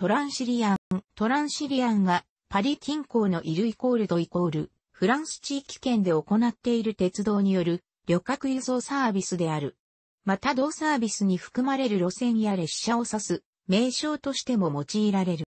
トランシリアン。トランシリアンは、パリ近郊のイルイコールドイコール、フランス地域圏で行っている鉄道による旅客輸送サービスである。また同サービスに含まれる路線や列車を指す名称としても用いられる。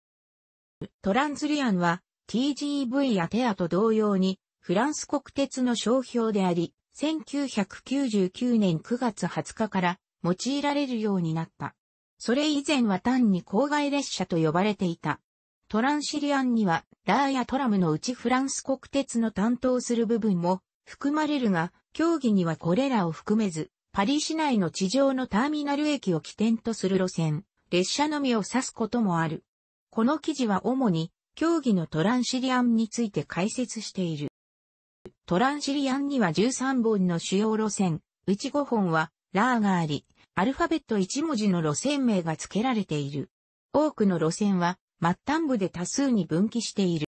トランズリアンは TGV やテアと同様にフランス国鉄の商標であり、1999年9月20日から用いられるようになった。それ以前は単に郊外列車と呼ばれていた。トランシリアンには、ラーやトラムのうちフランス国鉄の担当する部分も含まれるが、競技にはこれらを含めず、パリ市内の地上のターミナル駅を起点とする路線、列車のみを指すこともある。この記事は主に、競技のトランシリアンについて解説している。トランシリアンには13本の主要路線、うち5本は、ラーがあり、アルファベット1文字の路線名が付けられている。多くの路線は末端部で多数に分岐している。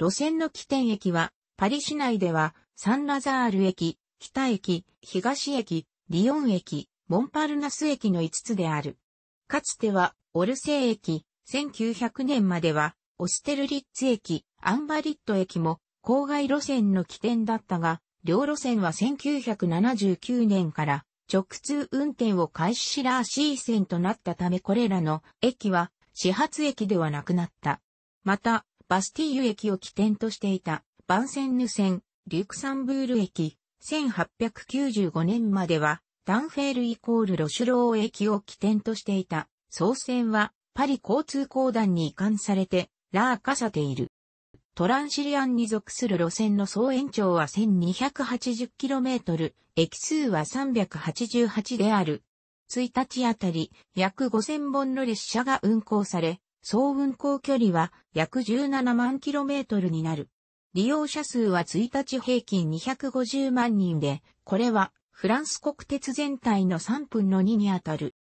路線の起点駅は、パリ市内では、サンラザール駅、北駅、東駅、リヨン駅、モンパルナス駅の5つである。かつては、オルセー駅、1900年までは、オステルリッツ駅、アンバリット駅も、郊外路線の起点だったが、両路線は1979年から直通運転を開始しラーシー線となったためこれらの駅は始発駅ではなくなった。また、バスティーユ駅を起点としていたバンセンヌ線、リュクサンブール駅、1895年までは、ダンフェールイコールロシュロー駅を起点としていた、総線はパリ交通公団に移管されて、ラーカサている。トランシリアンに属する路線の総延長は 1280km、駅数は388である。1日あたり約5000本の列車が運行され、総運行距離は約17万 km になる。利用者数は1日平均250万人で、これはフランス国鉄全体の3分の2にあたる。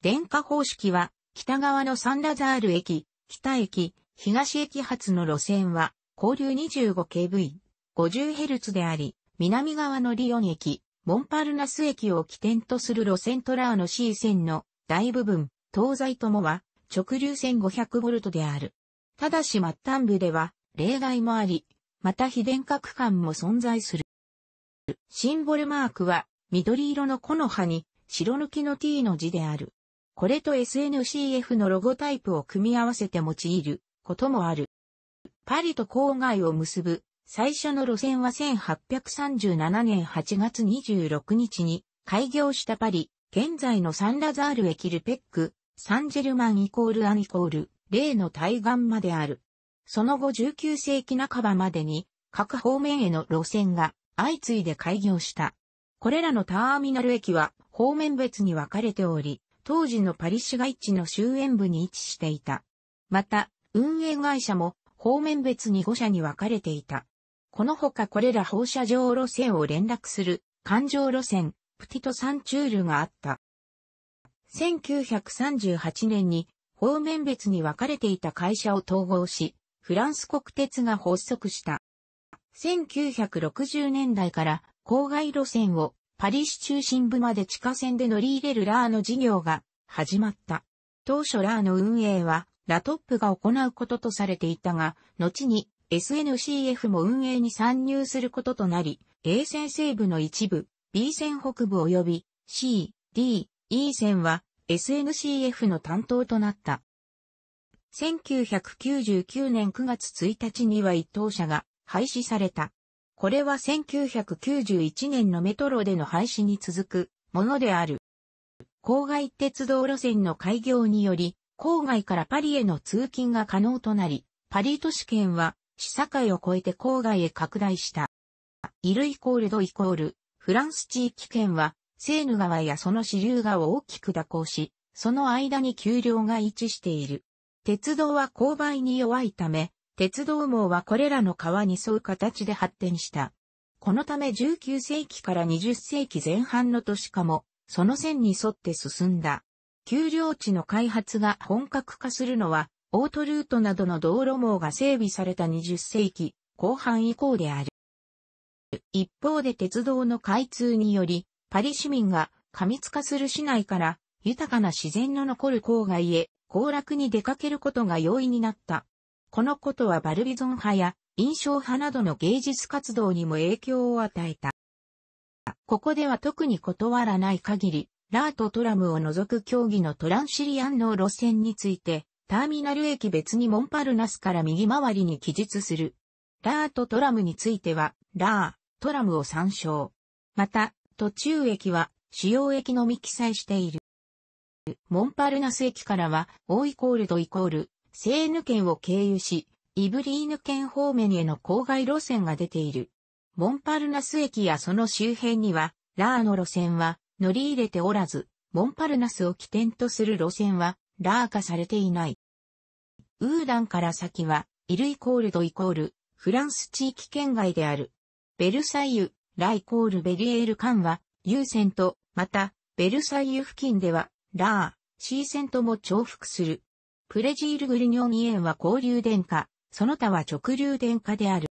電化方式は北側のサンラザール駅、北駅、東駅発の路線は、交流 25kV、50Hz であり、南側のリヨン駅、モンパルナス駅を起点とする路線トラーの C 線の大部分、東西ともは直流線 500V である。ただし末端部では例外もあり、また非電化区間も存在する。シンボルマークは緑色の木の葉に白抜きの t の字である。これと SNCF のロゴタイプを組み合わせて用いることもある。パリと郊外を結ぶ最初の路線は1837年8月26日に開業したパリ、現在のサンラザール駅ルペック、サンジェルマンイコールアンイコール、例の対岸まである。その後19世紀半ばまでに各方面への路線が相次いで開業した。これらのターミナル駅は方面別に分かれており、当時のパリ市街地の終焉部に位置していた。また、運営会社も方面別に5社に分かれていた。このほかこれら放射状路線を連絡する環状路線、プティトサンチュールがあった。1938年に方面別に分かれていた会社を統合し、フランス国鉄が発足した。1960年代から郊外路線をパリ市中心部まで地下線で乗り入れるラーの事業が始まった。当初ラーの運営はラトップが行うこととされていたが、後に SNCF も運営に参入することとなり、A 線西部の一部、B 線北部及び C、D、E 線は SNCF の担当となった。1999年9月1日には一等車が廃止された。これは1991年のメトロでの廃止に続くものである。郊外鉄道路線の開業により、郊外からパリへの通勤が可能となり、パリ都市圏は市境を越えて郊外へ拡大した。イルイコールドイコール、フランス地域圏は、セーヌ川やその支流川を大きく蛇行し、その間に丘陵が位置している。鉄道は勾配に弱いため、鉄道網はこれらの川に沿う形で発展した。このため19世紀から20世紀前半の都市化も、その線に沿って進んだ。丘陵地の開発が本格化するのは、オートルートなどの道路網が整備された20世紀後半以降である。一方で鉄道の開通により、パリ市民が過密化する市内から豊かな自然の残る郊外へ行楽に出かけることが容易になった。このことはバルビゾン派や印象派などの芸術活動にも影響を与えた。ここでは特に断らない限り、ラートトラムを除く競技のトランシリアンの路線について、ターミナル駅別にモンパルナスから右回りに記述する。ラートトラムについては、ラー、トラムを参照。また、途中駅は、主要駅のみ記載している。モンパルナス駅からは、ーイコールドイコール、セーヌ県を経由し、イブリーヌ県方面への郊外路線が出ている。モンパルナス駅やその周辺には、ラーの路線は乗り入れておらず、モンパルナスを起点とする路線は、ラー化されていない。ウーダンから先は、イルイコールドイコール、フランス地域圏外である。ベルサイユ、ライコールベリエール間は、優先と、また、ベルサイユ付近では、ラー、シーセントも重複する。プレジールグリニョンイエンは交流電化、その他は直流電化である。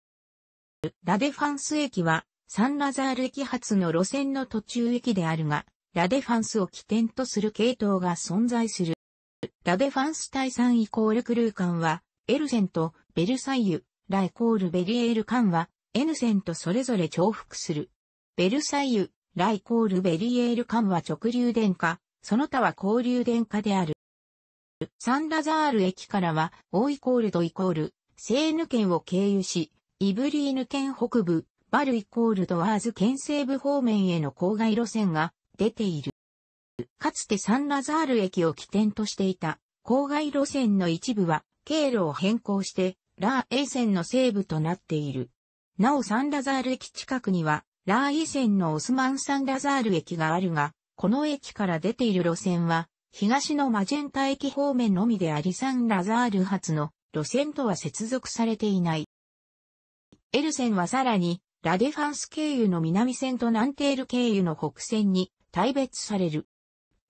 ラデファンス駅は、サンラザール駅発の路線の途中駅であるが、ラデファンスを起点とする系統が存在する。ラデファンス対3イコールクルー間は、エルセント、ベルサイユ、ライコールベリエール間は、エヌセントそれぞれ重複する。ベルサイユ、ライコールベリエール間は直流電化、その他は交流電化である。サンラザール駅からは、オイコールドイコール、セーヌ県を経由し、イブリーヌ県北部、バルイコールドワーズ県西部方面への郊外路線が出ている。かつてサンラザール駅を起点としていた郊外路線の一部は経路を変更してラーエ線の西部となっている。なおサンラザール駅近くにはラーエ線のオスマンサンラザール駅があるが、この駅から出ている路線は東のマジェンタ駅方面のみでありサンラザール発の路線とは接続されていない。エルセンはさらにラデファンス経由の南線とナンテール経由の北線に大別される。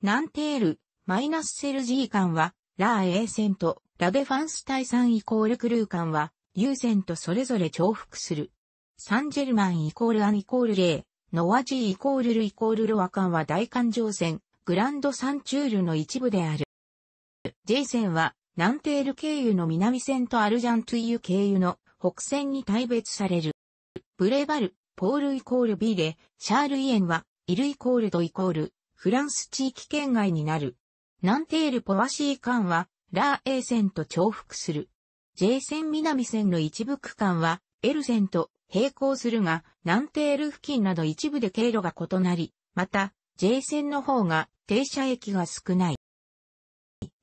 ナンテール、マイナスセル G 間は、ラー A 線とラデファンス対3イコールクルー間は、U 線とそれぞれ重複する。サンジェルマンイコールアンイコールレー、ノアーイコールルイコールロア間は大環状線、グランドサンチュールの一部である。J 線は、ナンテール経由の南線とアルジャントゥイユ経由の北線に大別される。ブレバル、ポールイコールーレ、シャールイエンは、イルイコールドイコール、フランス地域圏外になる。ナンテールポワシー間は、ラー A 線と重複する。J 線南線の一部区間は、L 線と並行するが、ナンテール付近など一部で経路が異なり、また、J 線の方が停車駅が少ない。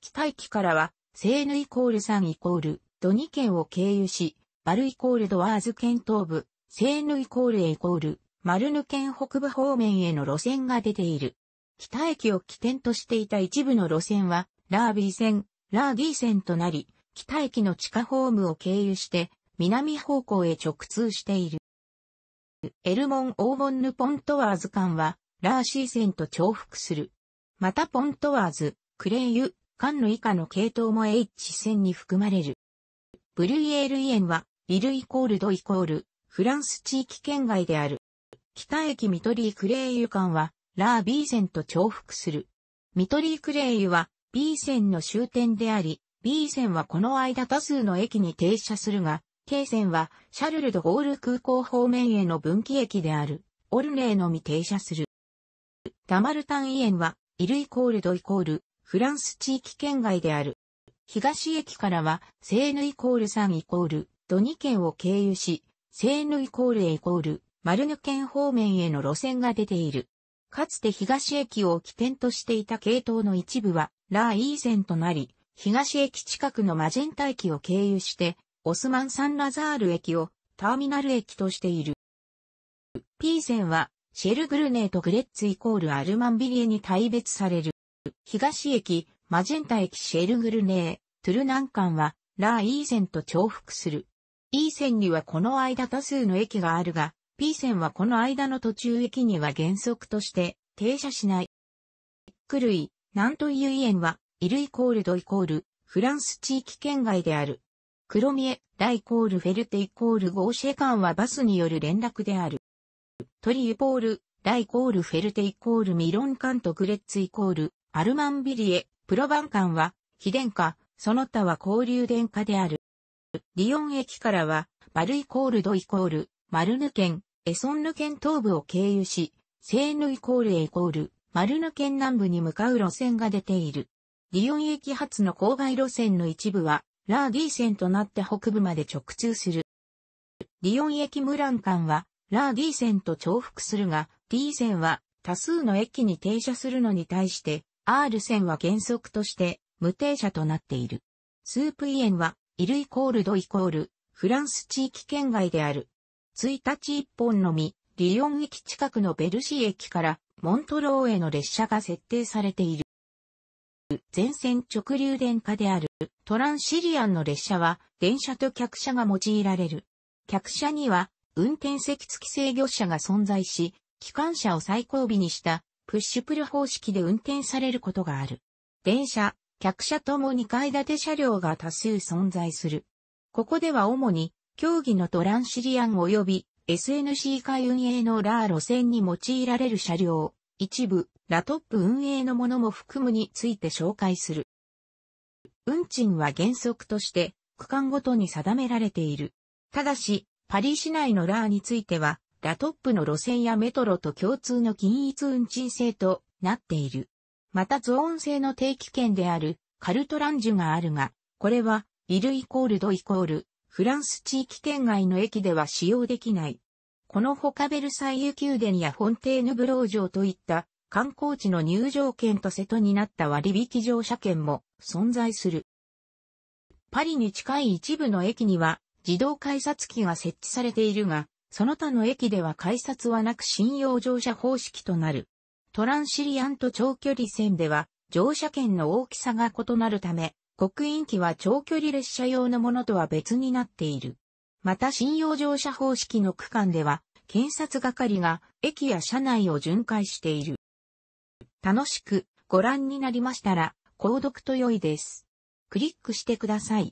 北駅からは、セーヌイコール3イコール、ドニ県を経由し、バルイコールドワーズ県東部、西ヌイコールイコール、マルヌ県北部方面への路線が出ている。北駅を起点としていた一部の路線は、ラービー線、ラーディー線となり、北駅の地下ホームを経由して、南方向へ直通している。エルモン・オーボンヌ・ポントワーズ間は、ラーシー線と重複する。またポントワーズ、クレイユ、カンヌ以下の系統も H 線に含まれる。ブルイエールイエンは、イルイコールドイコール、フランス地域圏外である。北駅ミトリー・クレイユ間は、ラー・ビーセンと重複する。ミトリー・クレイユは、ビーセンの終点であり、ビーセンはこの間多数の駅に停車するが、京線はシャルル・ド・ゴール空港方面への分岐駅である、オルネーのみ停車する。ダマルタン・イエンは、イルイコールドイコール、フランス地域圏外である。東駅からは、セーヌイコール3イコール、ドニ県を経由し、セーヌイコールイコール、丸ヌ県方面への路線が出ている。かつて東駅を起点としていた系統の一部は、ラーイーゼンとなり、東駅近くのマジェンタ駅を経由して、オスマン・サン・ラザール駅をターミナル駅としている。P 線は、シェルグルネーとグレッツイコールアルマンビリエに大別される。東駅、マジェンタ駅シェルグルネー、トゥルナン間は、ラーイーゼンと重複する。E 線にはこの間多数の駅があるが、P 線はこの間の途中駅には原則として停車しない。区類、いう遊園は、イルイコールドイコール、フランス地域圏外である。クロミエ、ライコールフェルテイコールゴーシェカンはバスによる連絡である。トリユポール、ライコールフェルテイコールミロンカンとグレッツイコール、アルマンビリエ、プロバンカンは、非電化、その他は交流電化である。リヨン駅からは、バルイコールドイコール、マルヌ県、エソンヌ県東部を経由し、セーヌイコールエイコール、マルヌ県南部に向かう路線が出ている。リヨン駅発の郊外路線の一部は、ラーディ線となって北部まで直通する。リヨン駅ムラン間は、ラーディ線と重複するが、D 線は多数の駅に停車するのに対して、R 線は原則として無停車となっている。スープイエンはイルイコールドイコール、フランス地域圏外である。1日1本のみ、リヨン駅近くのベルシー駅からモントローへの列車が設定されている。全線直流電化であるトランシリアンの列車は電車と客車が用いられる。客車には運転席付き制御車が存在し、機関車を最後尾にしたプッシュプル方式で運転されることがある。電車、客車とも2階建て車両が多数存在する。ここでは主に、競技のトランシリアン及び SNC 海運営のラー路線に用いられる車両、一部、ラトップ運営のものも含むについて紹介する。運賃は原則として区間ごとに定められている。ただし、パリ市内のラーについては、ラトップの路線やメトロと共通の均一運賃制となっている。またゾーン制の定期券であるカルトランジュがあるが、これは、イルイコールドイコール、フランス地域圏外の駅では使用できない。このほかベルサイユ宮殿やフォンテーヌブロー城といった観光地の入場券と瀬戸になった割引乗車券も存在する。パリに近い一部の駅には自動改札機が設置されているが、その他の駅では改札はなく信用乗車方式となる。トランシリアンと長距離線では乗車券の大きさが異なるため、刻印機は長距離列車用のものとは別になっている。また信用乗車方式の区間では、検察係が駅や車内を巡回している。楽しくご覧になりましたら、購読と良いです。クリックしてください。